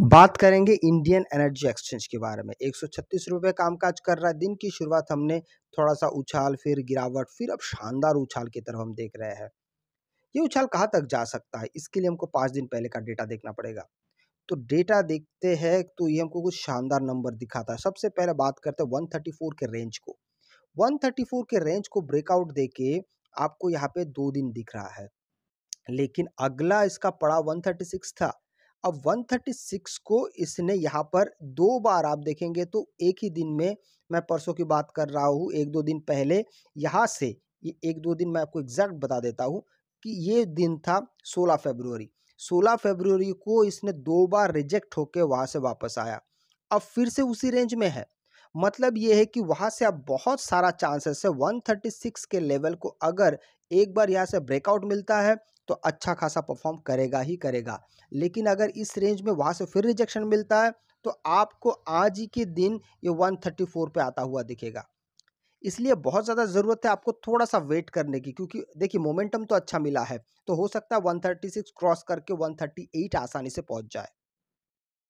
बात करेंगे Indian energy exchange के बारे में एक सौ छत्तीस रुपये कामकाज कर रहा है दिन की शुरुआत हमने थोड़ा सा उछाल फिर गिरावट फिर अब शानदार उछाल की तरफ हम देख रहे हैं ये उछाल कहाँ तक जा सकता है इसके लिए हमको पाँच दिन पहले का डेटा देखना पड़ेगा तो डेटा देखते हैं तो ये हमको कुछ शानदार नंबर दिखाता है सबसे पहले बात करते हैं वन थर्टी फोर के रेंज को वन थर्टी फोर के रेंज को ब्रेकआउट दे के आपको यहाँ पे दो दिन दिख रहा है लेकिन अगला इसका पड़ा वन थर्टी सिक्स था अब 136 को इसने यहाँ पर दो बार आप देखेंगे तो एक ही दिन में मैं परसों की बात कर रहा हूँ एक दो दिन पहले यहाँ से ये एक दो दिन मैं आपको एग्जैक्ट बता देता हूँ कि ये दिन था 16 फरवरी 16 फरवरी को इसने दो बार रिजेक्ट होकर वहाँ से वापस आया अब फिर से उसी रेंज में है मतलब ये है कि वहाँ से आप बहुत सारा चांसेस है 136 के लेवल को अगर एक बार यहाँ से ब्रेकआउट मिलता है तो अच्छा खासा परफॉर्म करेगा ही करेगा लेकिन अगर इस रेंज में वहाँ से फिर रिजेक्शन मिलता है तो आपको आज ही के दिन ये 134 पे आता हुआ दिखेगा इसलिए बहुत ज़्यादा ज़रूरत है आपको थोड़ा सा वेट करने की क्योंकि देखिए मोमेंटम तो अच्छा मिला है तो हो सकता है 136 क्रॉस करके 138 आसानी से पहुंच जाए